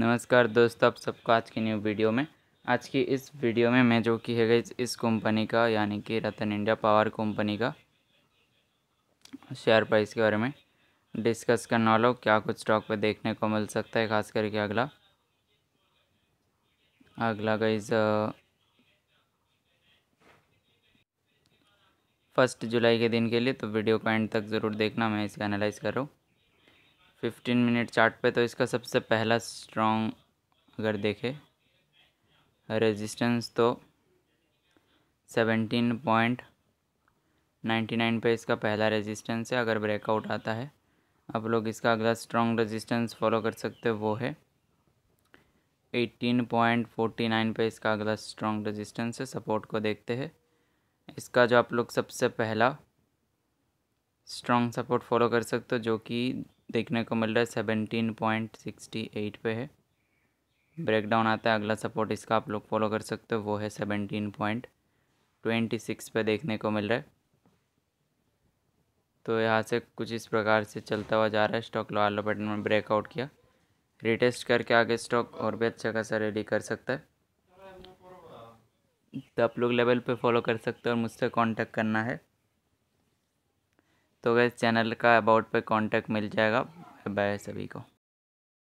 नमस्कार दोस्तों आप सबको आज की न्यू वीडियो में आज की इस वीडियो में मैं जो कि है गई इस कंपनी का यानी कि रतन इंडिया पावर कंपनी का शेयर प्राइस के बारे में डिस्कस करने वाला हूँ क्या कुछ स्टॉक पे देखने को मिल सकता है खास करके अगला अगला गई फर्स्ट जुलाई के दिन के लिए तो वीडियो को एंड तक ज़रूर देखना मैं इसका एनालाइज कर रहा हूँ फिफ्टीन मिनट चार्ट पे तो इसका सबसे पहला स्ट्रॉन्ग अगर देखें रेजिस्टेंस तो सेवेंटीन पॉइंट नाइन्टी नाइन पे इसका पहला रेजिस्टेंस है अगर ब्रेकआउट आता है आप लोग इसका अगला स्ट्रॉन्ग रेजिस्टेंस फॉलो कर सकते हो वो है एटीन पॉइंट फोर्टी नाइन पे इसका अगला स्ट्रॉन्ग रेजिस्टेंस है सपोर्ट को देखते हैं इसका जो आप लोग सबसे पहला स्ट्रॉन्ग सपोर्ट फॉलो कर सकते हो जो कि देखने को मिल रहा है सेवनटीन पॉइंट सिक्सटी एट पे है ब्रेकडाउन आता है अगला सपोर्ट इसका आप लोग फॉलो कर सकते हो वो है सेवनटीन पॉइंट ट्वेंटी सिक्स पर देखने को मिल रहा है तो यहाँ से कुछ इस प्रकार से चलता हुआ जा रहा है स्टॉक लो आलो बटन में ब्रेकआउट किया रिटेस्ट करके आगे स्टॉक और भी अच्छा खासा रेडी कर सकता है तो आप लोग लेवल पे फॉलो कर सकते हो और मुझसे कांटेक्ट करना है तो वैसे चैनल का अबाउट पे कांटेक्ट मिल जाएगा बाय सभी को